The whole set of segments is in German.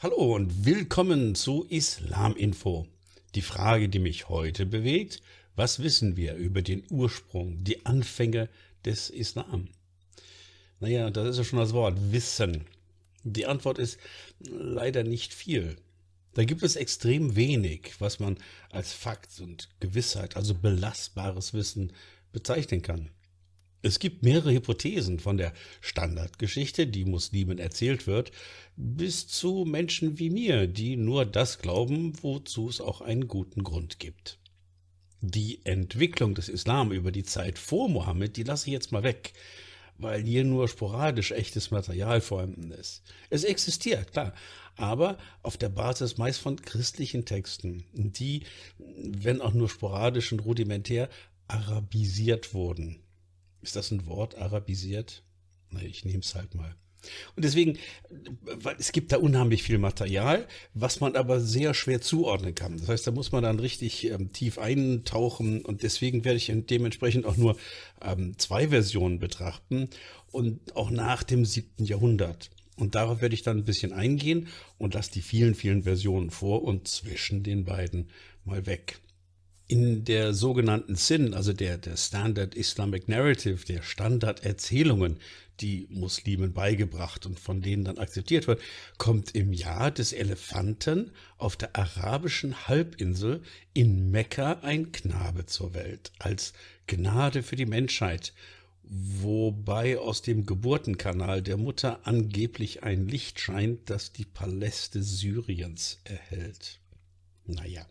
Hallo und willkommen zu Islaminfo. Die Frage, die mich heute bewegt, was wissen wir über den Ursprung, die Anfänge des Islam? Naja, das ist ja schon das Wort, wissen. Die Antwort ist leider nicht viel. Da gibt es extrem wenig, was man als Fakt und Gewissheit, also belastbares Wissen, bezeichnen kann. Es gibt mehrere Hypothesen von der Standardgeschichte, die Muslimen erzählt wird, bis zu Menschen wie mir, die nur das glauben, wozu es auch einen guten Grund gibt. Die Entwicklung des Islam über die Zeit vor Mohammed, die lasse ich jetzt mal weg, weil hier nur sporadisch echtes Material vorhanden ist. Es existiert, klar, aber auf der Basis meist von christlichen Texten, die, wenn auch nur sporadisch und rudimentär, arabisiert wurden. Ist das ein Wort arabisiert? Na, ich nehme es halt mal. Und deswegen, weil es gibt da unheimlich viel Material, was man aber sehr schwer zuordnen kann. Das heißt, da muss man dann richtig ähm, tief eintauchen und deswegen werde ich dementsprechend auch nur ähm, zwei Versionen betrachten und auch nach dem siebten Jahrhundert. Und darauf werde ich dann ein bisschen eingehen und lasse die vielen, vielen Versionen vor und zwischen den beiden mal weg in der sogenannten Sin, also der, der Standard Islamic Narrative, der Standarderzählungen, die Muslimen beigebracht und von denen dann akzeptiert wird, kommt im Jahr des Elefanten auf der arabischen Halbinsel in Mekka ein Knabe zur Welt, als Gnade für die Menschheit, wobei aus dem Geburtenkanal der Mutter angeblich ein Licht scheint, das die Paläste Syriens erhält. Naja,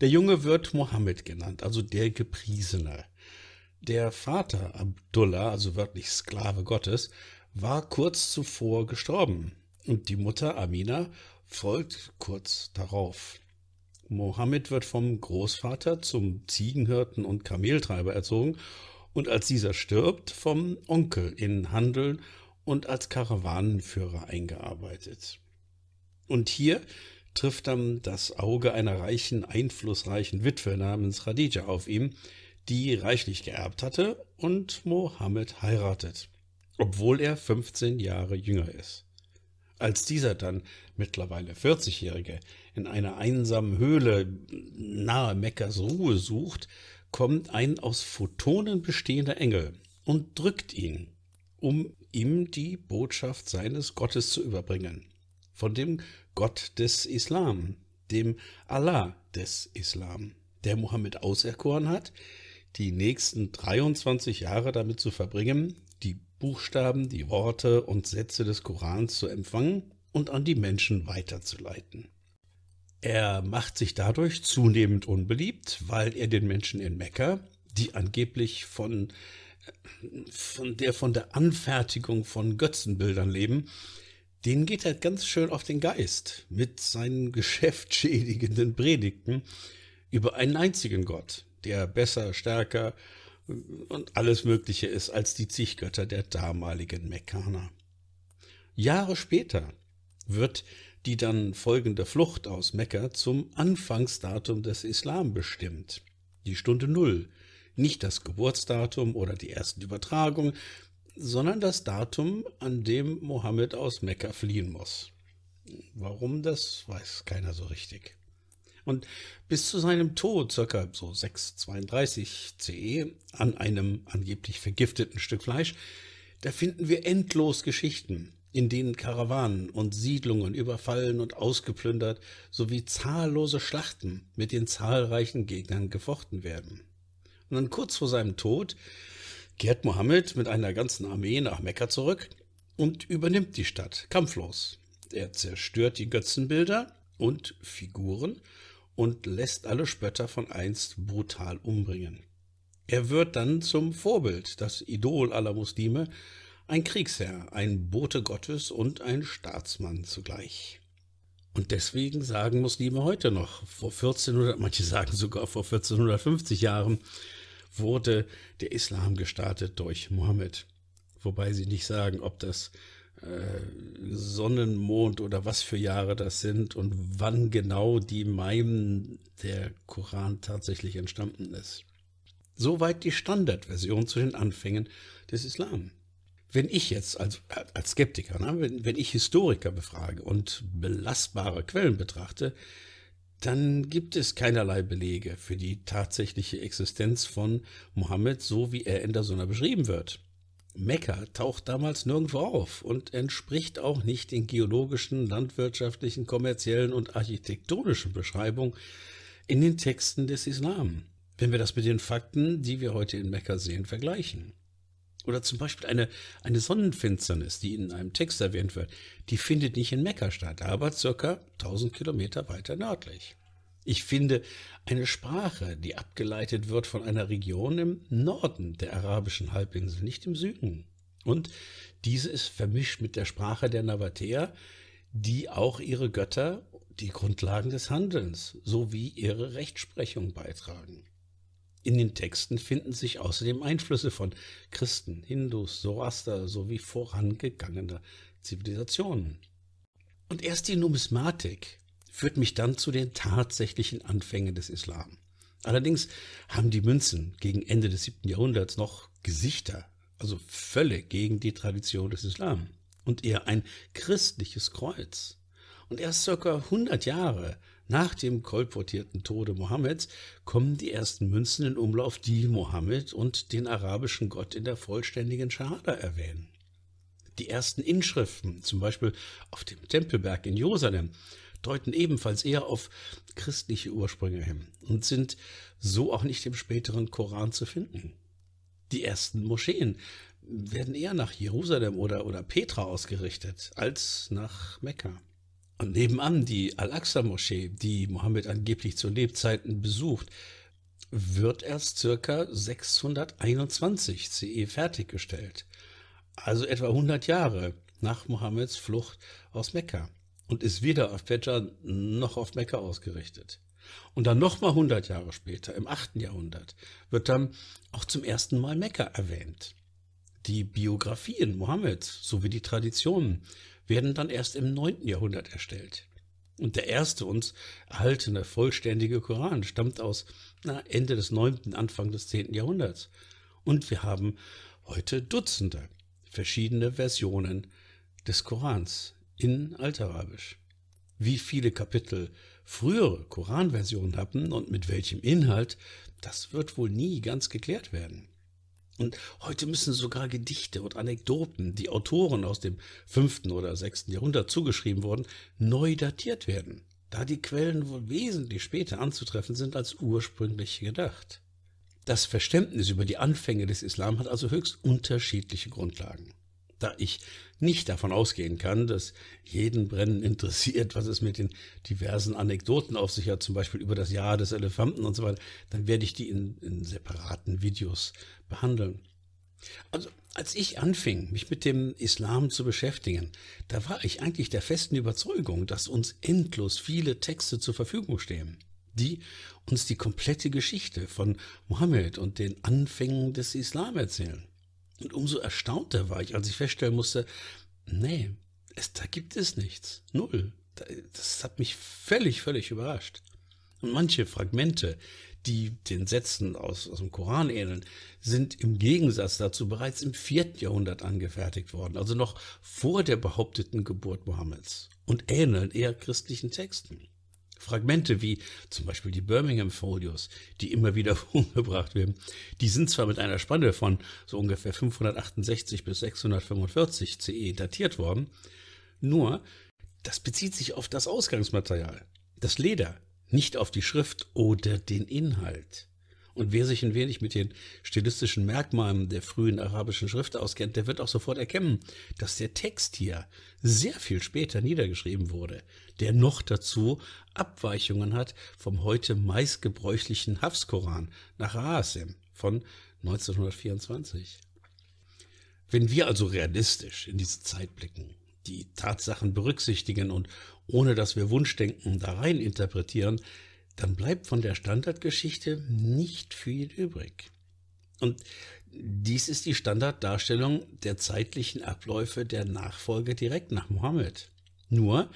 der Junge wird Mohammed genannt, also der Gepriesene. Der Vater Abdullah, also wörtlich Sklave Gottes, war kurz zuvor gestorben und die Mutter Amina folgt kurz darauf. Mohammed wird vom Großvater zum Ziegenhirten und Kameltreiber erzogen und als dieser stirbt, vom Onkel in Handel und als Karawanenführer eingearbeitet. Und hier trifft dann das Auge einer reichen, einflussreichen Witwe namens Khadija auf ihn, die reichlich geerbt hatte und Mohammed heiratet, obwohl er 15 Jahre jünger ist. Als dieser dann, mittlerweile 40-Jährige, in einer einsamen Höhle nahe Mekkas Ruhe sucht, kommt ein aus Photonen bestehender Engel und drückt ihn, um ihm die Botschaft seines Gottes zu überbringen von dem Gott des Islam, dem Allah des Islam, der Mohammed auserkoren hat, die nächsten 23 Jahre damit zu verbringen, die Buchstaben, die Worte und Sätze des Korans zu empfangen und an die Menschen weiterzuleiten. Er macht sich dadurch zunehmend unbeliebt, weil er den Menschen in Mekka, die angeblich von, äh, von der von der Anfertigung von Götzenbildern leben, denen geht er ganz schön auf den Geist mit seinen geschäftschädigenden Predigten über einen einzigen Gott, der besser, stärker äh, und alles Mögliche ist als die zig der damaligen Mekkaner. Jahre später wird die dann folgende Flucht aus Mekka zum Anfangsdatum des Islam bestimmt. Die Stunde Null. Nicht das Geburtsdatum oder die ersten Übertragungen, sondern das Datum, an dem Mohammed aus Mekka fliehen muss. Warum das, weiß keiner so richtig. Und bis zu seinem Tod, ca. so 632 CE, an einem angeblich vergifteten Stück Fleisch, da finden wir endlos Geschichten, in denen Karawanen und Siedlungen überfallen und ausgeplündert sowie zahllose Schlachten mit den zahlreichen Gegnern gefochten werden. Und dann kurz vor seinem Tod kehrt Mohammed mit einer ganzen Armee nach Mekka zurück und übernimmt die Stadt kampflos. Er zerstört die Götzenbilder und Figuren und lässt alle Spötter von einst brutal umbringen. Er wird dann zum Vorbild, das Idol aller Muslime, ein Kriegsherr, ein Bote Gottes und ein Staatsmann zugleich. Und deswegen sagen Muslime heute noch, vor 1400, manche sagen sogar vor 1450 Jahren, wurde der Islam gestartet durch Mohammed. Wobei sie nicht sagen, ob das äh, Sonnenmond oder was für Jahre das sind und wann genau die Meimen der Koran tatsächlich entstanden ist. Soweit die Standardversion zu den Anfängen des Islam. Wenn ich jetzt als, als Skeptiker, ne, wenn, wenn ich Historiker befrage und belastbare Quellen betrachte, dann gibt es keinerlei Belege für die tatsächliche Existenz von Mohammed, so wie er in der Sunna beschrieben wird. Mekka taucht damals nirgendwo auf und entspricht auch nicht den geologischen, landwirtschaftlichen, kommerziellen und architektonischen Beschreibungen in den Texten des Islam, wenn wir das mit den Fakten, die wir heute in Mekka sehen, vergleichen. Oder zum Beispiel eine, eine Sonnenfinsternis, die in einem Text erwähnt wird, die findet nicht in Mekka statt, aber circa 1000 Kilometer weiter nördlich. Ich finde eine Sprache, die abgeleitet wird von einer Region im Norden der arabischen Halbinsel, nicht im Süden. Und diese ist vermischt mit der Sprache der Nabatäer, die auch ihre Götter, die Grundlagen des Handelns sowie ihre Rechtsprechung beitragen. In den Texten finden sich außerdem Einflüsse von Christen, Hindus, Zoroaster sowie vorangegangener Zivilisationen. Und erst die Numismatik führt mich dann zu den tatsächlichen Anfängen des Islam. Allerdings haben die Münzen gegen Ende des 7. Jahrhunderts noch Gesichter, also völlig gegen die Tradition des Islam und eher ein christliches Kreuz. Und erst circa 100 Jahre nach dem kolportierten Tode Mohammeds kommen die ersten Münzen in Umlauf, die Mohammed und den arabischen Gott in der vollständigen Schahada erwähnen. Die ersten Inschriften, zum Beispiel auf dem Tempelberg in Jerusalem, deuten ebenfalls eher auf christliche Ursprünge hin und sind so auch nicht im späteren Koran zu finden. Die ersten Moscheen werden eher nach Jerusalem oder, oder Petra ausgerichtet als nach Mekka. Und nebenan die Al-Aqsa-Moschee, die Mohammed angeblich zu Lebzeiten besucht, wird erst circa 621 CE fertiggestellt. Also etwa 100 Jahre nach Mohammeds Flucht aus Mekka und ist weder auf Petra noch auf Mekka ausgerichtet. Und dann nochmal 100 Jahre später, im 8. Jahrhundert, wird dann auch zum ersten Mal Mekka erwähnt. Die Biografien Mohammeds sowie die Traditionen werden dann erst im 9. Jahrhundert erstellt. Und der erste uns erhaltene vollständige Koran stammt aus na, Ende des 9., Anfang des 10. Jahrhunderts. Und wir haben heute Dutzende verschiedene Versionen des Korans in Altarabisch. Wie viele Kapitel frühere Koranversionen hatten und mit welchem Inhalt, das wird wohl nie ganz geklärt werden. Und heute müssen sogar Gedichte und Anekdoten, die Autoren aus dem fünften oder sechsten Jahrhundert zugeschrieben wurden, neu datiert werden, da die Quellen wohl wesentlich später anzutreffen sind als ursprünglich gedacht. Das Verständnis über die Anfänge des Islam hat also höchst unterschiedliche Grundlagen da ich nicht davon ausgehen kann, dass jeden Brennen interessiert, was es mit den diversen Anekdoten auf sich hat, zum Beispiel über das Jahr des Elefanten und so weiter, dann werde ich die in, in separaten Videos behandeln. Also als ich anfing, mich mit dem Islam zu beschäftigen, da war ich eigentlich der festen Überzeugung, dass uns endlos viele Texte zur Verfügung stehen, die uns die komplette Geschichte von Mohammed und den Anfängen des Islam erzählen. Und umso erstaunter war ich, als ich feststellen musste, nee, es, da gibt es nichts. Null. Das hat mich völlig, völlig überrascht. Und manche Fragmente, die den Sätzen aus, aus dem Koran ähneln, sind im Gegensatz dazu bereits im vierten Jahrhundert angefertigt worden, also noch vor der behaupteten Geburt Mohammeds und ähneln eher christlichen Texten. Fragmente wie zum Beispiel die Birmingham Folios, die immer wieder umgebracht werden, die sind zwar mit einer Spanne von so ungefähr 568 bis 645 CE datiert worden, nur das bezieht sich auf das Ausgangsmaterial, das Leder, nicht auf die Schrift oder den Inhalt. Und wer sich ein wenig mit den stilistischen Merkmalen der frühen arabischen Schrift auskennt, der wird auch sofort erkennen, dass der Text hier sehr viel später niedergeschrieben wurde, der noch dazu Abweichungen hat vom heute meist gebräuchlichen Hafskoran nach Raasim von 1924. Wenn wir also realistisch in diese Zeit blicken, die Tatsachen berücksichtigen und ohne dass wir Wunschdenken da rein interpretieren, dann bleibt von der Standardgeschichte nicht viel übrig. Und dies ist die Standarddarstellung der zeitlichen Abläufe der Nachfolge direkt nach Mohammed. Nur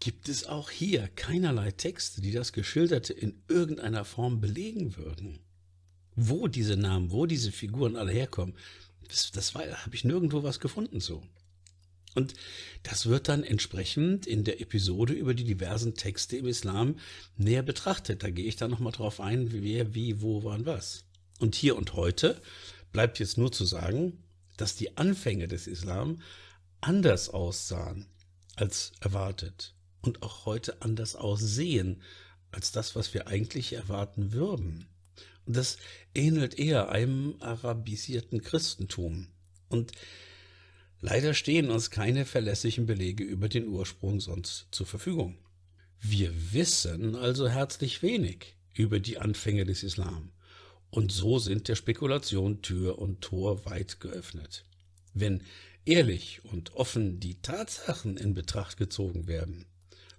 gibt es auch hier keinerlei Texte, die das Geschilderte in irgendeiner Form belegen würden. Wo diese Namen, wo diese Figuren alle herkommen, das, das habe ich nirgendwo was gefunden so. Und das wird dann entsprechend in der Episode über die diversen Texte im Islam näher betrachtet. Da gehe ich dann nochmal drauf ein, wer, wie, wo, wann, was. Und hier und heute bleibt jetzt nur zu sagen, dass die Anfänge des Islam anders aussahen als erwartet und auch heute anders aussehen als das, was wir eigentlich erwarten würden. Und das ähnelt eher einem arabisierten Christentum. Und Leider stehen uns keine verlässlichen Belege über den Ursprung sonst zur Verfügung. Wir wissen also herzlich wenig über die Anfänge des Islam. Und so sind der Spekulation Tür und Tor weit geöffnet. Wenn ehrlich und offen die Tatsachen in Betracht gezogen werden,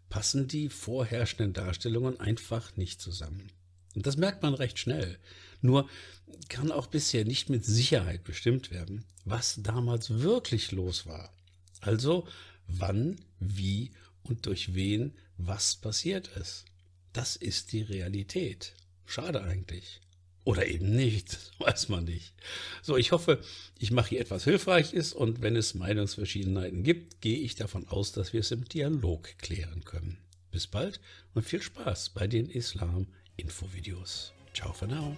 passen die vorherrschenden Darstellungen einfach nicht zusammen. Und das merkt man recht schnell. Nur kann auch bisher nicht mit Sicherheit bestimmt werden, was damals wirklich los war. Also wann, wie und durch wen was passiert ist. Das ist die Realität. Schade eigentlich. Oder eben nicht, weiß man nicht. So, ich hoffe, ich mache hier etwas Hilfreiches und wenn es Meinungsverschiedenheiten gibt, gehe ich davon aus, dass wir es im Dialog klären können. Bis bald und viel Spaß bei den Islam Infovideos. Ciao for now.